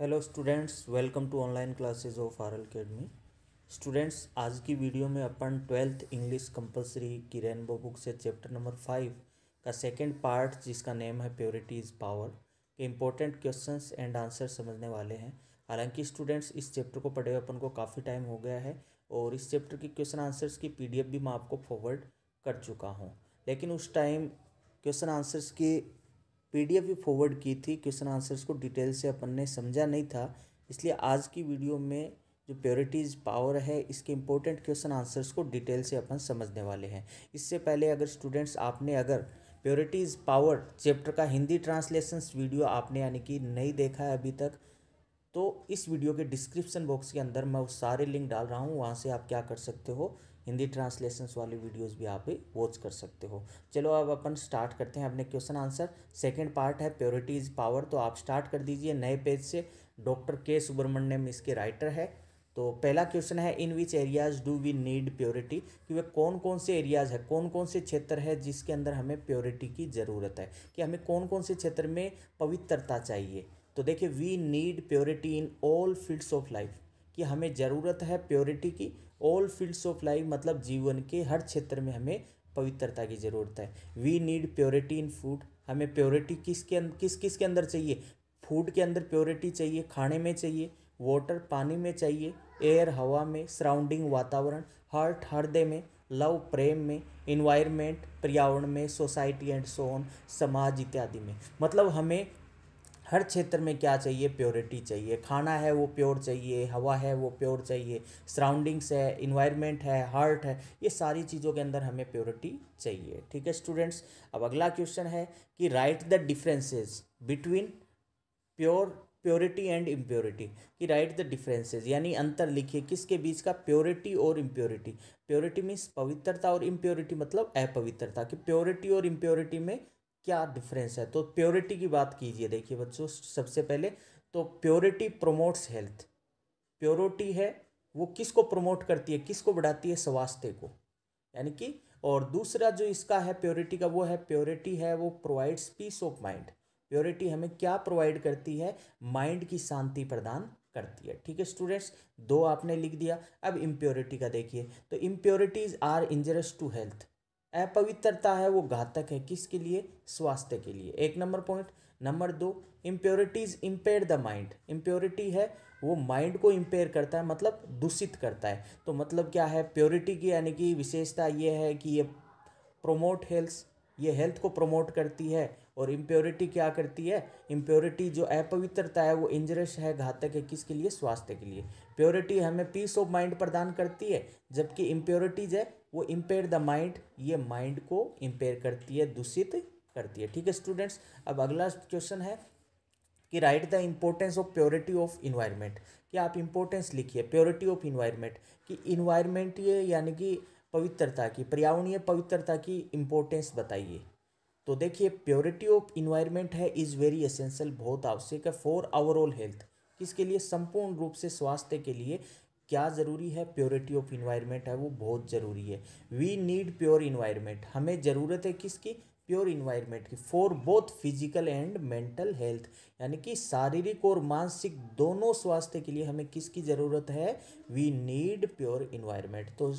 hello students welcome to online classes of R L academy students आज की video में अपन ट्वेल्थ इंग्लिश कंपलसरी की रेनबो बुक से चैप्टर नंबर फाइव का सेकेंड पार्ट जिसका नेम है प्योरिटी इज़ पावर के इंपॉर्टेंट क्वेश्चन एंड आंसर समझने वाले हैं हालांकि स्टूडेंट्स इस चैप्टर को पढ़े हुए अपन को काफ़ी टाइम हो गया है और इस चैप्टर के क्वेश्चन आंसर्स की पी भी मैं आपको फॉरवर्ड कर चुका हूँ लेकिन उस टाइम क्वेश्चन आंसर्स की पीडीएफ भी फॉरवर्ड की थी क्वेश्चन आंसर्स को डिटेल से अपन ने समझा नहीं था इसलिए आज की वीडियो में जो प्योरिटीज पावर है इसके इंपॉर्टेंट क्वेश्चन आंसर्स को डिटेल से अपन समझने वाले हैं इससे पहले अगर स्टूडेंट्स आपने अगर प्योरिटीज पावर चैप्टर का हिंदी ट्रांसलेशन वीडियो आपने यानी कि नहीं देखा है अभी तक तो इस वीडियो के डिस्क्रिप्शन बॉक्स के अंदर मैं वो सारे लिंक डाल रहा हूँ वहाँ से आप क्या कर सकते हो हिंदी ट्रांसलेशंस वाली वीडियोस भी आप वॉच कर सकते हो चलो अब अपन स्टार्ट करते हैं अपने क्वेश्चन आंसर सेकेंड पार्ट है प्योरिटी इज़ पावर तो आप स्टार्ट कर दीजिए नए पेज से डॉक्टर के सुब्रमण्यम इसके राइटर है तो पहला क्वेश्चन है in which areas do we need purity कि वह कौन कौन से एरियाज है कौन कौन से क्षेत्र है जिसके अंदर हमें प्योरिटी की ज़रूरत है कि हमें कौन कौन से क्षेत्र में पवित्रता चाहिए तो देखिए we need purity in all fields of life कि हमें ज़रूरत है प्योरिटी की ऑल फील्ड्स ऑफ लाइफ मतलब जीवन के हर क्षेत्र में हमें पवित्रता की ज़रूरत है we need purity in food हमें प्योरिटी किसके अं-, किस किस के अंदर चाहिए फूड के अंदर प्योरिटी चाहिए खाने में चाहिए वाटर पानी में चाहिए एयर हवा में सराउंडिंग वातावरण हार्ट हृदय में लव प्रेम में इन्वायरमेंट पर्यावरण में सोसाइटी एंड सोन समाज इत्यादि में मतलब हमें हर क्षेत्र में क्या चाहिए प्योरिटी चाहिए खाना है वो प्योर चाहिए हवा है वो प्योर चाहिए सराउंडिंग्स है इन्वायरमेंट है हार्ट है ये सारी चीज़ों के अंदर हमें प्योरिटी चाहिए ठीक है स्टूडेंट्स अब अगला क्वेश्चन है कि write the differences between pure purity and impurity कि राइट द डिफ्रेंसेज यानी अंतर लिखिए किसके बीच का प्योरिटी और इम्प्योरिटी प्योरिटी मीन्स पवित्रता और इम्प्योरिटी मतलब अपवित्रता कि प्योरिटी और इम्प्योरिटी में क्या डिफरेंस है तो प्योरिटी की बात कीजिए देखिए बच्चों सबसे पहले तो प्योरिटी प्रोमोट्स हेल्थ प्योरिटी है वो किसको प्रमोट करती है किसको बढ़ाती है स्वास्थ्य को यानी कि और दूसरा जो इसका है प्योरिटी का वो है प्योरिटी है वो provides peace of mind purity हमें क्या प्रोवाइड करती है माइंड की शांति प्रदान करती है ठीक है स्टूडेंट्स दो आपने लिख दिया अब इम्प्योरिटी का देखिए तो impurities are injurious to health अपवित्रता है वो घातक है किसके लिए स्वास्थ्य के लिए एक नंबर पॉइंट नंबर दो impurities impair the mind impurity है वो माइंड को इम्पेयर करता है मतलब दूषित करता है तो मतलब क्या है प्योरिटी की यानी कि विशेषता ये है कि ये प्रोमोट हेल्थ ये हेल्थ को प्रोमोट करती है और इम्प्योरिटी क्या करती है इम्प्योरिटी जो अपवित्रता है वो इंजरस है घातक है किसके लिए स्वास्थ्य के लिए प्योरिटी हमें पीस ऑफ माइंड प्रदान करती है जबकि इम्प्योरिटीज है वो इम्पेयर द माइंड ये माइंड को इम्पेयर करती है दूषित करती है ठीक है स्टूडेंट्स अब अगला क्वेश्चन है कि write the importance of purity of environment कि आप इम्पोर्टेंस लिखिए प्योरिटी ऑफ इन्वायरमेंट कि इन्वायरमेंट ये यानी कि पवित्रता की पर्यावरणीय पवित्रता की इम्पोर्टेंस बताइए तो देखिए प्योरिटी ऑफ इन्वायरमेंट है इज़ वेरी एसेंशियल बहुत आवश्यक है फॉर ओवरऑल हेल्थ किसके लिए संपूर्ण रूप से स्वास्थ्य के लिए क्या ज़रूरी है प्योरिटी ऑफ इन्वायरमेंट है वो बहुत ज़रूरी है वी नीड प्योर इन्वायरमेंट हमें ज़रूरत है किसकी प्योर इन्वायरमेंट की for both physical and mental health यानी कि शारीरिक और मानसिक दोनों स्वास्थ्य के लिए हमें किसकी ज़रूरत है वी नीड प्योर इन्वायरमेंट तो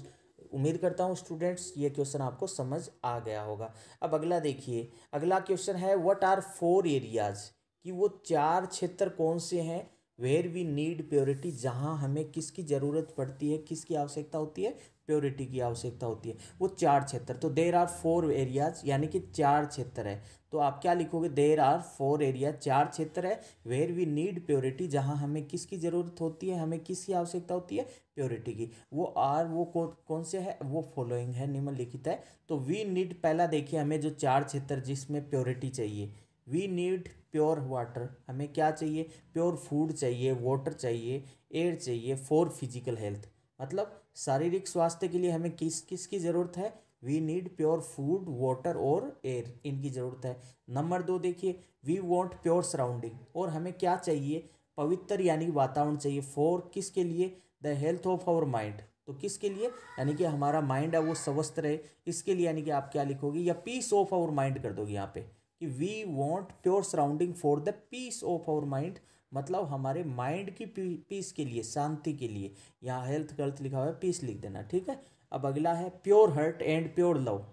उम्मीद करता हूँ स्टूडेंट्स ये क्वेश्चन आपको समझ आ गया होगा अब अगला देखिए अगला क्वेश्चन है व्हाट आर फोर एरियाज़ कि वो चार क्षेत्र कौन से हैं वेयर वी नीड प्योरिटी जहाँ हमें किसकी ज़रूरत पड़ती है किसकी आवश्यकता होती है प्योरिटी की आवश्यकता होती है वो चार क्षेत्र तो देर आर फोर एरियाज यानी कि चार क्षेत्र है तो आप क्या लिखोगे देर आर फोर एरिया चार क्षेत्र है वेयर वी नीड प्योरिटी जहाँ हमें किसकी ज़रूरत होती है हमें किसकी आवश्यकता होती है प्योरिटी की वो आर वो कौन कौन से है वो फॉलोइंग है निम्नलिखित है तो वी नीड पहला देखिए हमें जो चार क्षेत्र जिसमें प्योरिटी चाहिए वी नीड प्योर वाटर हमें क्या चाहिए प्योर फूड चाहिए वाटर चाहिए एयर चाहिए फॉर फिजिकल हेल्थ मतलब शारीरिक स्वास्थ्य के लिए हमें किस किस की ज़रूरत है we need pure food water और एयर इनकी ज़रूरत है नंबर दो देखिए वी वॉन्ट प्योर सराउंडिंग और हमें क्या चाहिए पवित्र यानी वातावरण चाहिए फॉर किसके लिए the health of our mind तो किसके लिए यानी कि हमारा माइंड है वो स्वस्थ रहे इसके लिए यानी कि आप क्या लिखोगे या पीस ऑफ आवर माइंड कर दोगे यहाँ पे कि we want pure surrounding for the peace of our mind मतलब हमारे माइंड की पीस के लिए शांति के लिए यहाँ हेल्थ हेल्थ लिखा हुआ है पीस लिख देना ठीक है अब अगला है pure heart and pure love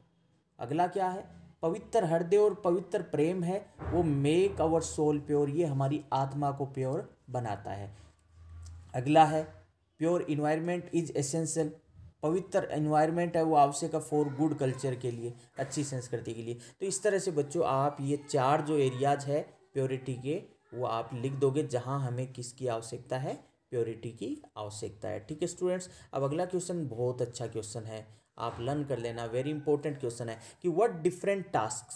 अगला क्या है पवित्र हृदय और पवित्र प्रेम है वो मेक आवर सोल प्योर ये हमारी आत्मा को प्योर बनाता है अगला है प्योर इन्वायरमेंट इज एसेंशियल पवित्र इन्वायरमेंट है वो आवश्यक है फॉर गुड कल्चर के लिए अच्छी संस्कृति के लिए तो इस तरह से बच्चों आप ये चार जो एरियाज है प्योरिटी के वो आप लिख दोगे जहाँ हमें किसकी आवश्यकता है प्योरिटी की आवश्यकता है ठीक है स्टूडेंट्स अब अगला क्वेश्चन बहुत अच्छा क्वेश्चन है आप लर्न कर लेना वेरी इंपॉर्टेंट क्वेश्चन है कि व्हाट डिफरेंट टास्क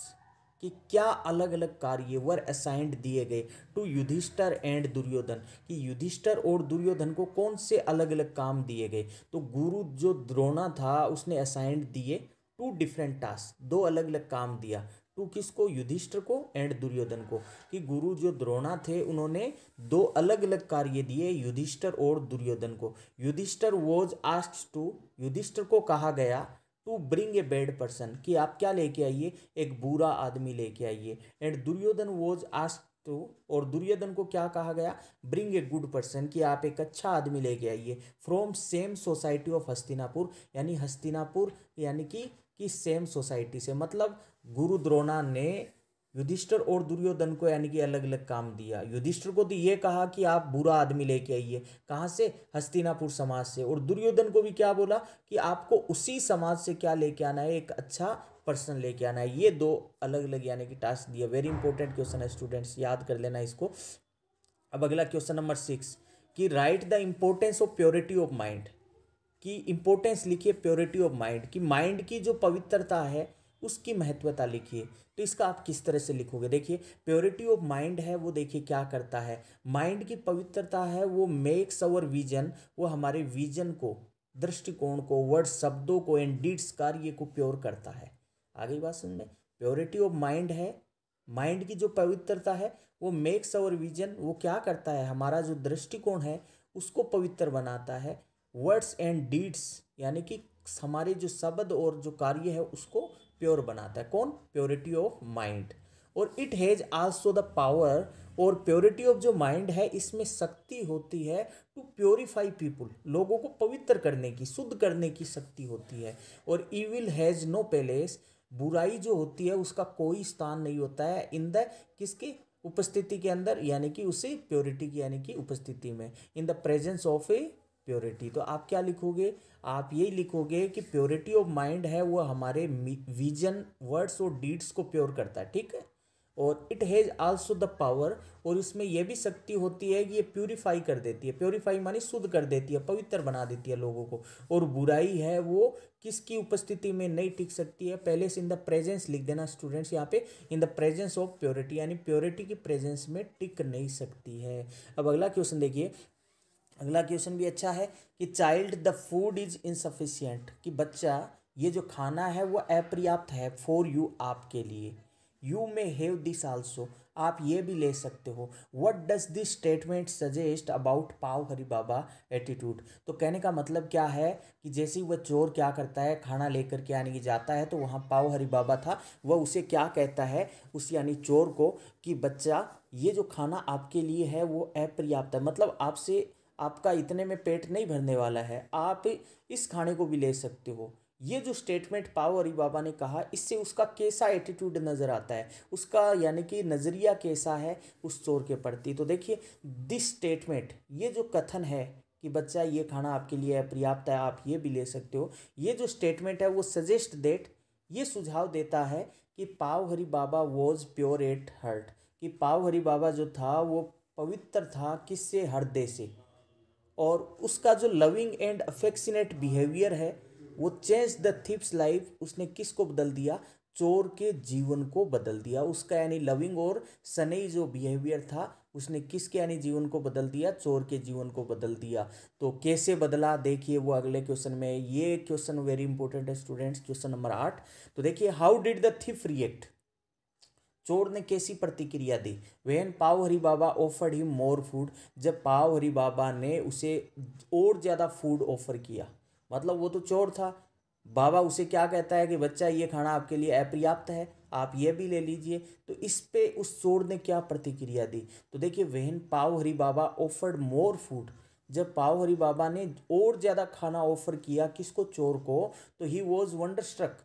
कि क्या अलग अलग कार्य वर असाइंड दिए गए टू युधिष्ठर एंड दुर्योधन कि युधिष्ठर और दुर्योधन को कौन से अलग अलग काम दिए गए तो गुरु जो द्रोणा था उसने असाइंड दिए टू डिफरेंट टास्क दो अलग अलग काम दिया टू किसको युधिष्ठ को एंड दुर्योधन को कि गुरु जो द्रोणा थे उन्होंने दो अलग अलग कार्य दिए युधिष्ठर और दुर्योधन को Yudhishthira was asked to Yudhishthira को कहा गया to bring a bad person कि आप क्या लेके आइए एक बुरा आदमी लेके आइए एंड दुर्योधन वॉज आस्ट तो और दुर्योधन को क्या कहा गया ब्रिंग ए गुड पर्सन कि आप एक अच्छा आदमी लेके आइए from same society of Hastinapur यानी हस्तिनापुर यानी कि कि सेम सोसाइटी से मतलब गुरु द्रोणा ने युधिष्ठर और दुर्योधन को यानी कि अलग अलग काम दिया युधिष्ठर को तो ये कहा कि आप बुरा आदमी लेके आइए कहाँ से हस्तिनापुर समाज से और दुर्योधन को भी क्या बोला कि आपको उसी समाज से क्या लेके आना है एक अच्छा पर्सन लेके आना है ये दो अलग अलग यानी कि टास्क दिया वेरी इंपॉर्टेंट क्वेश्चन है स्टूडेंट्स याद कर लेना इसको अब अगला क्वेश्चन नंबर सिक्स कि write the importance of purity of mind की इम्पोर्टेंस लिखिए प्योरिटी ऑफ माइंड कि माइंड की जो पवित्रता है उसकी महत्वता लिखिए तो इसका आप किस तरह से लिखोगे देखिए प्योरिटी ऑफ माइंड है वो देखिए क्या करता है माइंड की पवित्रता है वो मेक्स अवर विजन वो हमारे विजन को दृष्टिकोण को वर्ड शब्दों को एंड डीड्स कार्य को प्योर करता है आगे बात सुन में प्योरिटी ऑफ माइंड है माइंड की जो पवित्रता है वो मेक्स अवर विजन वो क्या करता है हमारा जो दृष्टिकोण है उसको पवित्र बनाता है वर्ड्स एंड डीड्स यानी कि हमारे जो शब्द और जो कार्य है उसको प्योर बनाता है कौन प्योरिटी ऑफ माइंड और it has also the power और प्योरिटी ऑफ जो माइंड है इसमें शक्ति होती है टू प्योरीफाई पीपुल लोगों को पवित्र करने की शुद्ध करने की शक्ति होती है और ईविल हैज़ नो पैलेस बुराई जो होती है उसका कोई स्थान नहीं होता है इन द किसके उपस्थिति के अंदर यानी कि उसी प्योरिटी की यानी कि उपस्थिति में in the presence of a purity तो आप क्या लिखोगे आप ये लिखोगे कि प्योरिटी ऑफ माइंड है वो हमारे विजन वर्ड्स और डीड्स को प्योर करता है ठीक है और it has also the power और इसमें यह भी शक्ति होती है कि ये प्योरीफाई कर देती है प्योरीफाई मानी शुद्ध कर देती है पवित्र बना देती है लोगों को और बुराई है वो किसकी उपस्थिति में नहीं टिक सकती है पहले से इन द प्रेजेंस लिख देना स्टूडेंट्स यहाँ पे in the presence of purity यानी प्योरिटी की प्रेजेंस में टिक नहीं सकती है अब अगला क्वेश्चन देखिए अगला क्वेश्चन भी अच्छा है कि child the food is insufficient कि बच्चा ये जो खाना है वो अपर्याप्त है फॉर यू आपके लिए you may have this also आप ये भी ले सकते हो what does this statement suggest about Pavhari Baba attitude तो कहने का मतलब क्या है कि जैसे ही वह चोर क्या करता है खाना लेकर के यानी कि जाता है तो वहाँ पाव हरी बाबा था वह उसे क्या कहता है उस यानी चोर को कि बच्चा ये जो खाना आपके लिए है वो अपर्याप्त है मतलब आपसे आपका इतने में पेट नहीं भरने वाला है आप इस खाने को भी ले सकते हो ये जो स्टेटमेंट पाओ अरी बाबा ने कहा इससे उसका कैसा एटीट्यूड नज़र आता है उसका यानी कि नज़रिया कैसा है उस चोर के प्रति तो देखिए दिस स्टेटमेंट ये जो कथन है कि बच्चा ये खाना आपके लिए पर्याप्त है आप ये भी ले सकते हो ये जो स्टेटमेंट है वो सजेस्ट डेट ये सुझाव देता है कि Pavhari Baba was pure at heart कि पाव हरी बाबा जो था वो पवित्र था किससे हृदय से और उसका जो लविंग एंड अफेक्शनेट बिहेवियर है वो चेंज द थिप्स लाइफ उसने किस को बदल दिया चोर के जीवन को बदल दिया उसका यानी लविंग और सनई जो बिहेवियर था उसने किसके यानी जीवन को बदल दिया चोर के जीवन को बदल दिया तो कैसे बदला देखिए वो अगले क्वेश्चन में ये क्वेश्चन वेरी इंपॉर्टेंट है स्टूडेंट्स क्वेश्चन नंबर आठ तो देखिए how did the thief react चोर ने कैसी प्रतिक्रिया दी वहन पाव हरी बाबा ऑफर्ड ही मोर फूड जब पाव हरी बाबा ने उसे और ज़्यादा फूड ऑफर किया मतलब वो तो चोर था बाबा उसे क्या कहता है कि बच्चा ये खाना आपके लिए अपर्याप्त है आप ये भी ले लीजिए तो इस पे उस चोर ने क्या प्रतिक्रिया दी तो देखिए वहन पाव हरी बाबा ऑफर्ड मोर फूड जब पाव हरी बाबा ने और ज़्यादा खाना ऑफर किया किसको चोर को तो ही वॉज वंडर स्ट्रक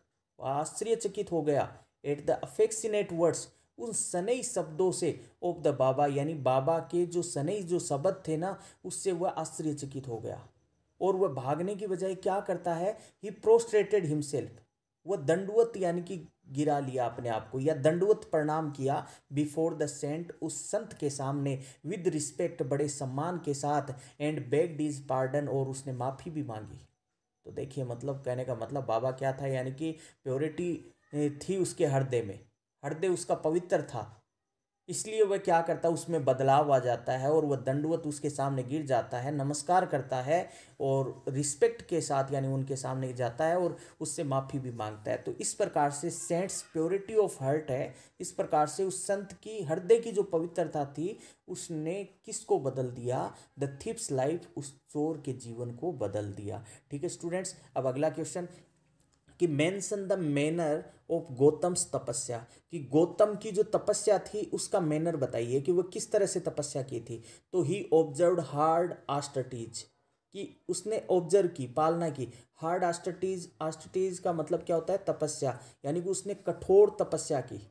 आश्चर्यचकित हो गया एट द अफेक्सिनेट वर्ड्स उन सनई शब्दों से ऑफ द बाबा यानी बाबा के जो सनई जो शब्द थे ना उससे वह आश्चर्यचकित हो गया और वह भागने की बजाय क्या करता है ही प्रोस्ट्रेटेड हिमसेल्फ वह दंडवत यानी कि गिरा लिया अपने आप को या दंडवत प्रणाम किया बिफोर द सेंट उस संत के सामने विद रिस्पेक्ट बड़े सम्मान के साथ एंड बेग्ड इज पार्डन और उसने माफ़ी भी मांगी तो देखिए मतलब कहने का मतलब बाबा क्या था यानी कि प्योरिटी थी उसके हृदय में हृदय उसका पवित्र था इसलिए वह क्या करता है उसमें बदलाव आ जाता है और वह दंडवत उसके सामने गिर जाता है नमस्कार करता है और रिस्पेक्ट के साथ यानी उनके सामने जाता है और उससे माफ़ी भी मांगता है तो इस प्रकार से सेंट्स प्योरिटी ऑफ हर्ट है इस प्रकार से उस संत की हृदय की जो पवित्रता थी उसने किसको बदल दिया द थिप्स लाइफ उस चोर के जीवन को बदल दिया ठीक है स्टूडेंट्स अब अगला क्वेश्चन कि mention the manner of Gautam's तपस्या कि गौतम की जो तपस्या थी उसका मैनर बताइए कि वह किस तरह से तपस्या की थी तो ही ऑब्जर्व हार्ड आस्टटीज कि उसने ऑब्जर्व की पालना की हार्ड आस्टटीज आस्टटीज का मतलब क्या होता है तपस्या यानी कि उसने कठोर तपस्या की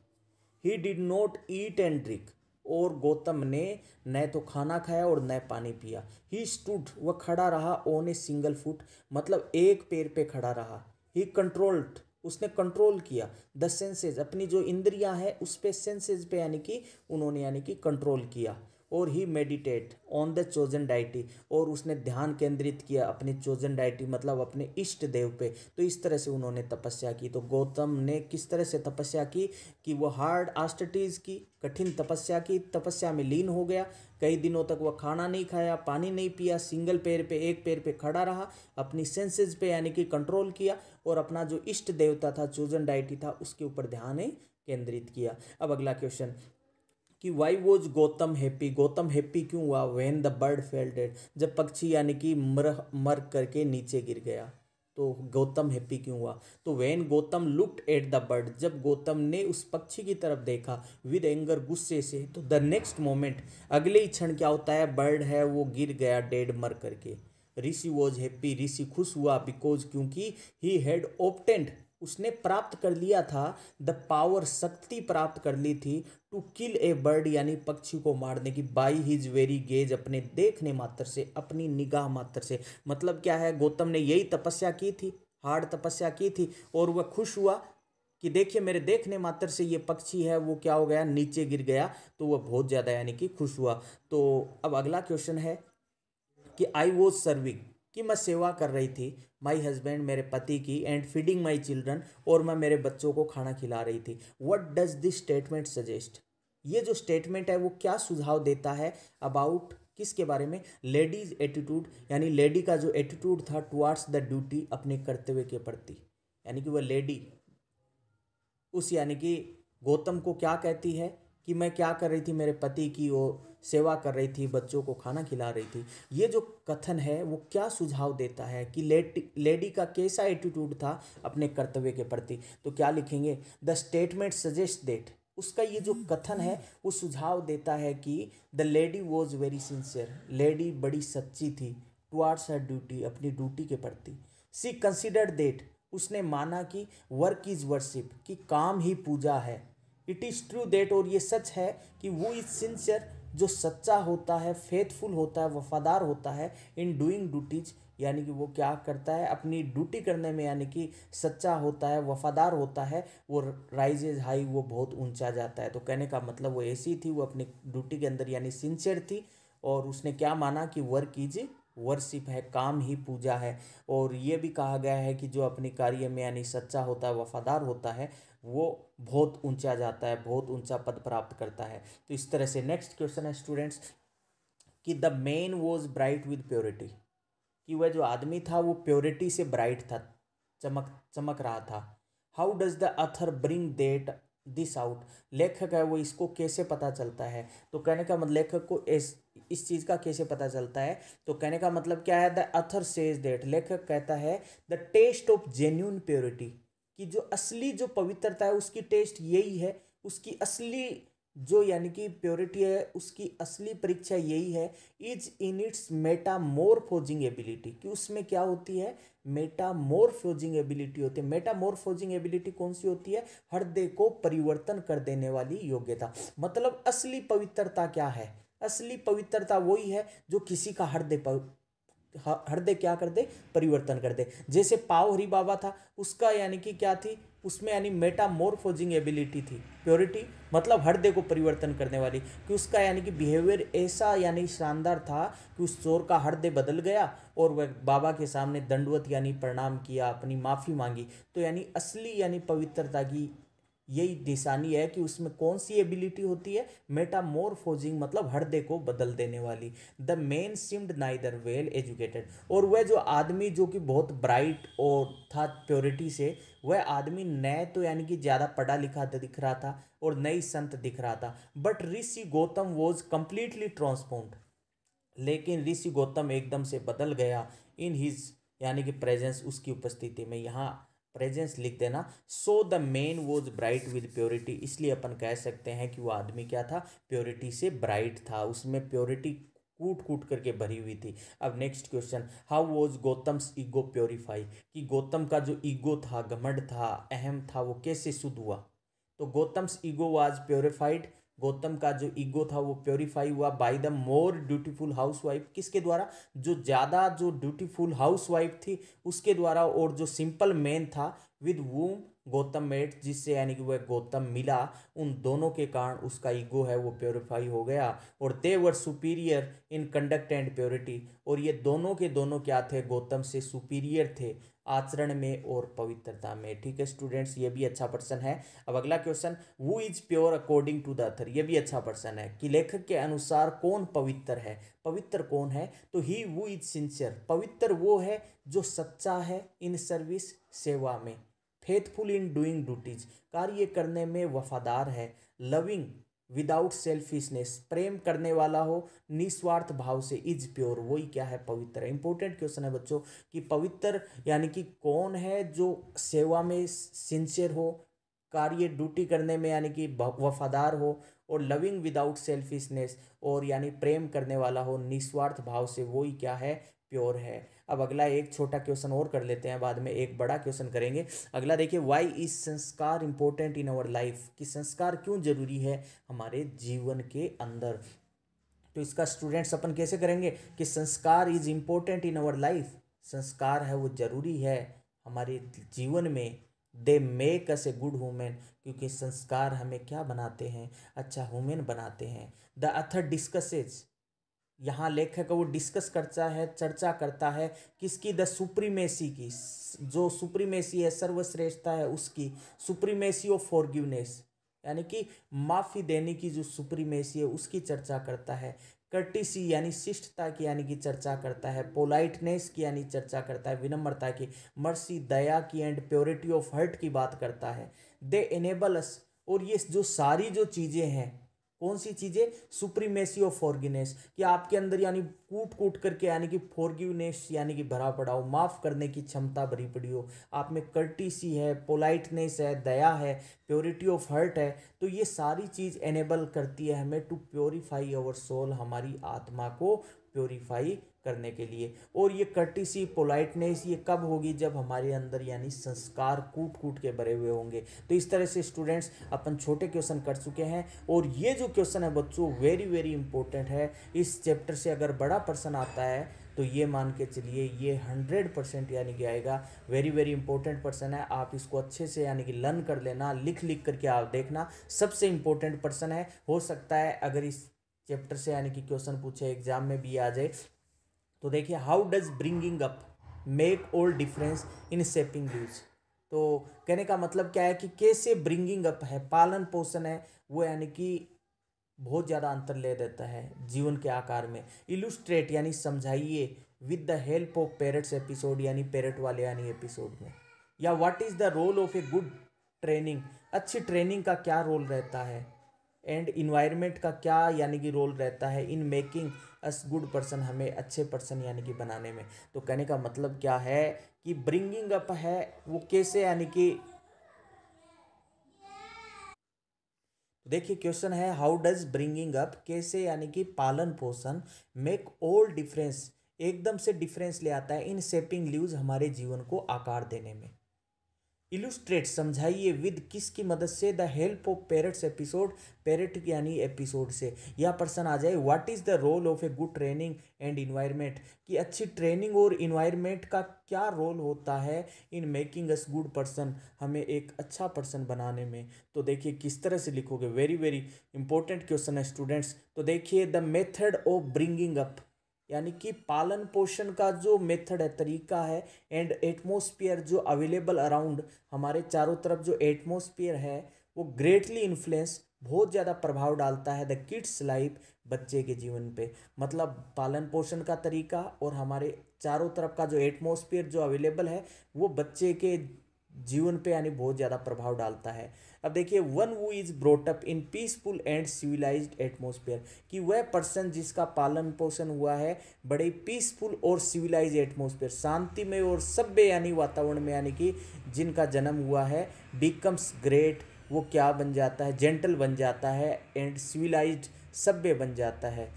he did not eat and drink और गौतम ने न तो खाना खाया और न पानी पिया ही स्टूड वह खड़ा रहा ओन ए सिंगल फुट मतलब एक पैर पे खड़ा रहा ही कंट्रोल्ड उसने कंट्रोल किया द सेंसेज अपनी जो इंद्रिया है उस पर सेंसेज पे यानी कि उन्होंने यानी कि कंट्रोल किया और he meditate on the chosen deity और उसने ध्यान केंद्रित किया अपने चोजन डाइटी मतलब अपने इष्ट देव पे तो इस तरह से उन्होंने तपस्या की तो गौतम ने किस तरह से तपस्या की कि वो हार्ड आस्टटीज़ की कठिन तपस्या की तपस्या में लीन हो गया कई दिनों तक वह खाना नहीं खाया पानी नहीं पिया सिंगल पैर पे एक पैर पे खड़ा रहा अपनी सेंसेज पे यानी कि कंट्रोल किया और अपना जो इष्ट देवता था चूजन डाइटी था उसके ऊपर ध्यान केंद्रित किया अब अगला क्वेश्चन कि why was Gautam happy Gautam happy क्यों हुआ when the bird fell dead जब पक्षी यानी कि मर मर करके नीचे गिर गया तो गौतम हैप्पी क्यों हुआ तो when Gautam looked at the bird जब गौतम ने उस पक्षी की तरफ देखा विद एंगर गुस्से से तो द नेक्स्ट मोमेंट अगले ही क्षण क्या होता है बर्ड है वो गिर गया डेड मर करके ऋषि वॉज हैप्पी ऋषि खुश हुआ बिकॉज क्योंकि ही हैड ओपटेंट उसने प्राप्त कर लिया था द पावर शक्ति प्राप्त कर ली थी टू किल ए बर्ड यानी पक्षी को मारने की बाई हिज वेरी गेज अपने देखने मात्र से अपनी निगाह मात्र से मतलब क्या है गौतम ने यही तपस्या की थी हार्ड तपस्या की थी और वह खुश हुआ कि देखिए मेरे देखने मात्र से ये पक्षी है वो क्या हो गया नीचे गिर गया तो वह बहुत ज़्यादा यानी कि खुश हुआ तो अब अगला क्वेश्चन है कि आई वॉज सर्विंग कि मैं सेवा कर रही थी माई हस्बैंड मेरे पति की एंड फीडिंग माई चिल्ड्रन और मैं मेरे बच्चों को खाना खिला रही थी what does this statement suggest ये जो स्टेटमेंट है वो क्या सुझाव देता है अबाउट किसके बारे में लेडीज एटीट्यूड यानी लेडी का जो एटीट्यूड था टुवार्ड्स द ड्यूटी अपने कर्तव्य के प्रति यानी कि वह लेडी उस यानी कि गौतम को क्या कहती है कि मैं क्या कर रही थी मेरे पति की वो सेवा कर रही थी बच्चों को खाना खिला रही थी ये जो कथन है वो क्या सुझाव देता है कि लेडी लेडी का कैसा एटीट्यूड था अपने कर्तव्य के प्रति तो क्या लिखेंगे द स्टेटमेंट सजेस्ट डेट उसका ये जो कथन है वो सुझाव देता है कि the lady was very sincere lady बड़ी सच्ची थी टुआर्ड्स हर ड्यूटी अपनी ड्यूटी के प्रति सी कंसिडर डेट उसने माना कि वर्क इज वर्शिप कि काम ही पूजा है इट इज़ ट्रू देट और ये सच है कि वो इज सिंसियर जो सच्चा होता है फेथफुल होता है वफादार होता है इन डूइंग ड्यूटीज यानी कि वो क्या करता है अपनी ड्यूटी करने में यानी कि सच्चा होता है वफादार होता है वो राइज इज हाई वो बहुत ऊंचा जाता है तो कहने का मतलब वो ऐसी थी वो अपनी ड्यूटी के अंदर यानी सिंसियर थी और उसने क्या माना कि वर्क इज वर्शिप है काम ही पूजा है और ये भी कहा गया है कि जो अपने कार्य में यानी सच्चा होता है वफादार होता है वो बहुत ऊंचा जाता है बहुत ऊंचा पद प्राप्त करता है तो इस तरह से नेक्स्ट क्वेश्चन है स्टूडेंट्स कि the man was bright with purity कि वह जो आदमी था वो प्योरिटी से ब्राइट था चमक चमक रहा था how does the author bring that this out लेखक है वो इसको कैसे पता चलता है तो कहने का मतलब लेखक को इस इस चीज़ का कैसे पता चलता है तो कहने का मतलब क्या है द अथर सेज देट लेखक कहता है the test of genuine purity कि जो असली जो पवित्रता है उसकी टेस्ट यही है उसकी असली जो यानी कि प्योरिटी है उसकी असली परीक्षा यही है is in its metamorphosing ability कि उसमें क्या होती है मेटामोरफोजिंग एबिलिटी होती है मेटामोरफोजिंग एबिलिटी कौन सी होती है हृदय को परिवर्तन कर देने वाली योग्यता मतलब असली पवित्रता क्या है असली पवित्रता वही है जो किसी का हृदय हृदय क्या कर दे परिवर्तन कर दे जैसे पाव हरी बाबा था उसका यानी कि क्या थी उसमें यानी मेटामोरफोजिंग एबिलिटी थी प्योरिटी मतलब हृदय को परिवर्तन करने वाली कि उसका यानी कि बिहेवियर ऐसा यानी शानदार था कि उस चोर का हृदय बदल गया और वह बाबा के सामने दंडवत यानी प्रणाम किया अपनी माफ़ी मांगी तो यानी असली यानी पवित्रता की यही निशानी है कि उसमें कौन सी एबिलिटी होती है मेटामोरफोजिंग मतलब हृदय को बदल देने वाली the man seemed neither well educated और वह जो आदमी जो कि बहुत ब्राइट और था प्योरिटी से वह आदमी नए तो यानी कि ज़्यादा पढ़ा लिखा दिख रहा था और नई संत दिख रहा था but Rishi Gautam was completely transformed लेकिन ऋषि गौतम एकदम से बदल गया इन हिज यानी कि प्रेजेंस उसकी उपस्थिति में यहाँ प्रेजेंस लिख देना so the man was bright with purity इसलिए अपन कह सकते हैं कि वो आदमी क्या था प्योरिटी से ब्राइट था उसमें प्योरिटी कूट कूट करके भरी हुई थी अब next question how was Gautam's ego purify कि गौतम का जो ईगो था घमंड था अहम था वो कैसे शुद्ध हुआ तो Gautam's ego was purified Gautam का जो ईगो था वो प्योरीफाई हुआ by the more dutiful housewife किसके द्वारा जो ज़्यादा जो ड्यूटीफुल हाउसवाइफ थी उसके द्वारा और जो सिंपल मैन था विद वो गौतम मेट जिससे यानी कि वह गौतम मिला उन दोनों के कारण उसका ईगो है वो प्योरीफाई हो गया और they were superior in conduct and purity और ये दोनों के दोनों क्या थे गौतम से सुपीरियर थे आचरण में और पवित्रता में ठीक है स्टूडेंट्स ये भी अच्छा पर्सन है अब अगला question who is pure according to the author ये भी अच्छा पर्सन है कि लेखक के अनुसार कौन पवित्र है पवित्र कौन है तो ही वो इज सिंसियर पवित्र वो है जो सच्चा है इन सर्विस सेवा में फेथफुल इन डूइंग ड्यूटीज कार्य करने में वफादार है लविंग विदाउट सेल्फिशनेस प्रेम करने वाला हो निस्वार्थ भाव से इज प्योर वही क्या है पवित्र इंपॉर्टेंट क्वेश्चन है बच्चों कि पवित्र यानी कि कौन है जो सेवा में सिंसियर हो कार्य ड्यूटी करने में यानी कि वफादार हो और लविंग विदाउट सेल्फिशनेस और यानी प्रेम करने वाला हो निस्वार्थ भाव से वही क्या है प्योर है अब अगला एक छोटा क्वेश्चन और कर लेते हैं बाद में एक बड़ा क्वेश्चन करेंगे अगला देखिए why is sanskar important in our life कि संस्कार क्यों जरूरी है हमारे जीवन के अंदर तो इसका स्टूडेंट्स अपन कैसे करेंगे कि sanskar is important in our life संस्कार है वो जरूरी है हमारे जीवन में they make us a good women क्योंकि संस्कार हमें क्या बनाते हैं अच्छा वूमेन बनाते हैं द अथर डिस्कसेज यहाँ लेखक वो डिस्कस करता है चर्चा करता है किसकी द सुप्रीमेसी की जो सुप्रीमेसी है सर्वश्रेष्ठता है उसकी सुप्रीमेसी ऑफ फॉरगिवनेस यानी कि माफ़ी देने की जो सुप्रीमेसी है उसकी चर्चा करता है कर्टिसी यानी शिष्टता की यानी कि चर्चा करता है पोलाइटनेस की यानी चर्चा करता है विनम्रता की मर्सी दया की एंड प्योरिटी ऑफ हर्ट की बात करता है दे एनेबल अस और ये जो सारी जो चीज़ें हैं कौन सी चीज़ें सुप्रीमेसी ऑफ फॉरगिनेस कि आपके अंदर यानी कूट कूट करके यानी कि फॉरगिवनेस यानी कि भरा पड़ा हो माफ़ करने की क्षमता भरी पड़ी हो आप में कर्टिसी है पोलाइटनेस है दया है प्योरिटी ऑफ हर्ट है तो ये सारी चीज़ एनेबल करती है हमें टू प्योरीफाई अवर सोल हमारी आत्मा को प्योरीफाई करने के लिए और ये कर्टिसी पोलाइटनेस ये कब होगी जब हमारे अंदर यानी संस्कार कूट कूट के भरे हुए होंगे तो इस तरह से स्टूडेंट्स अपन छोटे क्वेश्चन कर चुके हैं और ये जो क्वेश्चन है बच्चों वेरी वेरी इंपॉर्टेंट है इस चैप्टर से अगर बड़ा पर्सन आता है तो ये मान के चलिए ये हंड्रेड परसेंट यानी कि आएगा वेरी वेरी इंपॉर्टेंट पर्सन है आप इसको अच्छे से यानी कि लर्न कर लेना लिख लिख करके आप देखना सबसे इंपॉर्टेंट पर्सन है हो सकता है अगर इस चैप्टर से यानी कि क्वेश्चन पूछे एग्जाम में भी आ जाए तो देखिए how does bringing up make all difference in shaping use तो कहने का मतलब क्या है कि कैसे ब्रिंगिंग अप है पालन पोषण है वो यानी कि बहुत ज़्यादा अंतर ले देता है जीवन के आकार में इलुस्ट्रेट यानी समझाइए with the help of parrots episode यानी पेरेट वाले यानी एपिसोड में या what is the role of a good training अच्छी ट्रेनिंग का क्या रोल रहता है एंड इन्वायरमेंट का क्या यानी कि रोल रहता है in making us good person हमें अच्छे पर्सन यानी कि बनाने में तो कहने का मतलब क्या है कि ब्रिंगिंग अप है वो कैसे यानी कि तो देखिए क्वेश्चन है हाउ डज ब्रिंगिंग अप कैसे यानी कि पालन पोषण मेक ऑल डिफरेंस एकदम से डिफरेंस ले आता है इन सेपिंग ल्यूज हमारे जीवन को आकार देने में इलुस्ट्रेट समझाइए विद किस की मदद से the help of parrots episode parrot यानी एपिसोड से यह पर्सन आ जाए what is the role of a good training and environment कि अच्छी ट्रेनिंग और इन्वायरमेंट का क्या रोल होता है in making us good person हमें एक अच्छा पर्सन बनाने में तो देखिए किस तरह से लिखोगे वेरी वेरी इंपॉर्टेंट क्वेश्चन है स्टूडेंट्स तो देखिए the method of bringing up यानी कि पालन पोषण का जो मेथड है तरीका है एंड एटमोसफियर जो अवेलेबल अराउंड हमारे चारों तरफ जो एटमोसफियर है वो ग्रेटली इन्फ्लुएंस बहुत ज़्यादा प्रभाव डालता है द किड्स लाइफ बच्चे के जीवन पे मतलब पालन पोषण का तरीका और हमारे चारों तरफ का जो एटमोसफियर जो अवेलेबल है वो बच्चे के जीवन पे यानी बहुत ज़्यादा प्रभाव डालता है अब देखिए one who is brought up in peaceful and civilize atmosphere कि वह पर्सन जिसका पालन पोषण हुआ है बड़े पीसफुल और सिविलाइज एटमोसफेयर शांति में और सभ्य यानी वातावरण में यानी कि जिनका जन्म हुआ है बिकम्स ग्रेट वो क्या बन जाता है जेंटल बन जाता है एंड सिविलाइज्ड सभ्य बन जाता है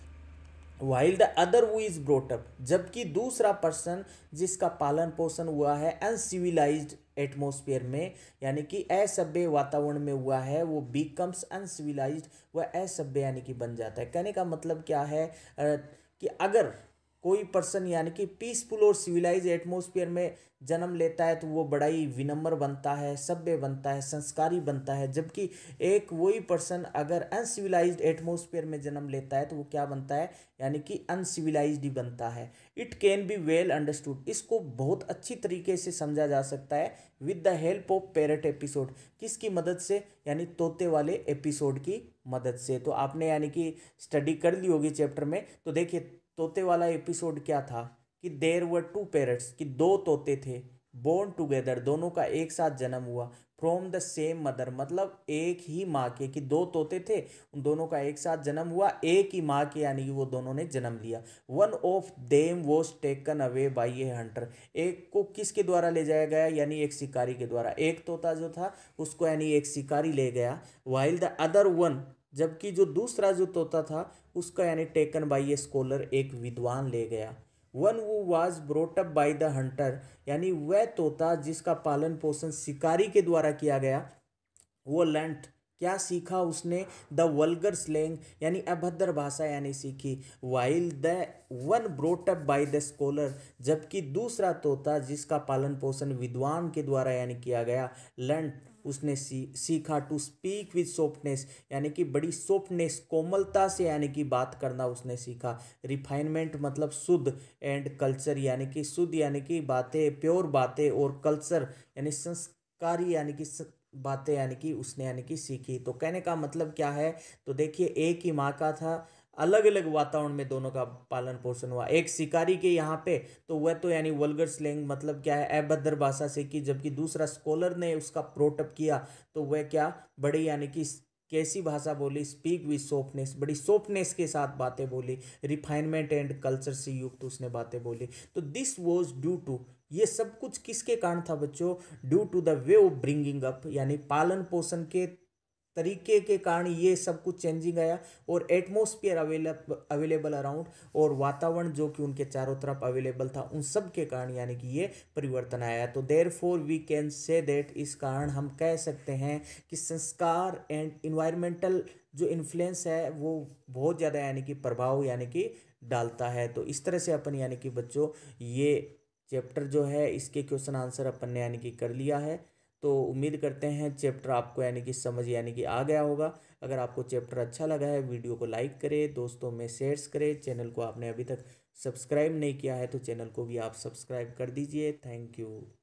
while the other who is brought up जबकि दूसरा पर्सन जिसका पालन पोषण हुआ है अनसिविलाइज एटमोसफियर में यानी कि असभ्य वातावरण में हुआ है वो बिकम्स अनसिविलाइज वह असभ्य यानी कि बन जाता है कहने का मतलब क्या है कि अगर कोई पर्सन यानी कि पीसफुल और सिविलाइज एटमोसफियर में जन्म लेता है तो वो बड़ा ही विनम्र बनता है सभ्य बनता है संस्कारी बनता है जबकि एक वही पर्सन अगर अनसिविलाइज एटमोसफियर में जन्म लेता है तो वो क्या बनता है यानी कि अनसिविलाइज ही बनता है it can be well understood इसको बहुत अच्छी तरीके से समझा जा सकता है with the help of parrot episode किसकी मदद से यानी तोते वाले एपिसोड की मदद से तो आपने यानी कि स्टडी कर ली होगी चैप्टर में तो देखिए तोते वाला एपिसोड क्या था कि देर वर टू पेरेट्स कि दो तोते थे बोर्न टुगेदर दोनों का एक साथ जन्म हुआ फ्रॉम द सेम मदर मतलब एक ही माँ के कि दो तोते थे उन दोनों का एक साथ जन्म हुआ एक ही माँ के यानी कि वो दोनों ने जन्म लिया one of them was taken away by a hunter एक को किसके द्वारा ले जाया गया यानी एक शिकारी के द्वारा एक तोता जो था उसको यानी एक शिकारी ले गया वाइल द अदर वन जबकि जो दूसरा जो तोता था उसका यानी टेकन बाई ए स्कॉलर एक विद्वान ले गया one who was brought up by the hunter यानी वह तोता जिसका पालन पोषण शिकारी के द्वारा किया गया वो लेंट क्या सीखा उसने द वल्गर स्लेंग यानी अभद्र भाषा यानी सीखी while the one brought up by the scholar जबकि दूसरा तोता जिसका पालन पोषण विद्वान के द्वारा यानी किया गया लर्न उसने सी सीखा टू स्पीक विद सॉफ्टनेस यानी कि बड़ी सॉफ्टनेस कोमलता से यानी कि बात करना उसने सीखा रिफाइनमेंट मतलब शुद्ध एंड कल्चर यानी कि शुद्ध यानी कि बातें प्योर बातें और कल्चर यानी संस्कारी यानी कि बातें यानी कि उसने यानी कि सीखी तो कहने का मतलब क्या है तो देखिए एक ही माँ का था अलग अलग वातावरण में दोनों का पालन पोषण हुआ एक शिकारी के यहाँ पे तो वह तो यानी वलगर स्लैंग मतलब क्या है अभद्र भाषा सीखी जबकि दूसरा स्कॉलर ने उसका प्रोटअप किया तो वह क्या बड़ी यानी कि कैसी भाषा बोली स्पीक विथ सोफनेस बड़ी सोफनेस के साथ बातें बोली रिफाइनमेंट एंड कल्चर से युक्त उसने बातें बोली तो दिस वॉज ड्यू टू ये सब कुछ किसके कारण था बच्चों due to the way of bringing up यानी पालन पोषण के तरीके के कारण ये सब कुछ चेंजिंग आया और एटमोसफियर अवेलेबल अवेलेबल अराउंड और वातावरण जो कि उनके चारों तरफ अवेलेबल था उन सब के कारण यानी कि ये परिवर्तन आया तो therefore we can say that इस कारण हम कह सकते हैं कि संस्कार एंड इन्वायरमेंटल जो इन्फ्लुएंस है वो बहुत ज़्यादा यानी कि प्रभाव यानी कि डालता है तो इस तरह से अपन यानी कि बच्चों ये चैप्टर जो है इसके क्वेश्चन आंसर अपन ने यानी कि कर लिया है तो उम्मीद करते हैं चैप्टर आपको यानी कि समझ यानी कि आ गया होगा अगर आपको चैप्टर अच्छा लगा है वीडियो को लाइक करें दोस्तों में शेयर्स करें चैनल को आपने अभी तक सब्सक्राइब नहीं किया है तो चैनल को भी आप सब्सक्राइब कर दीजिए थैंक यू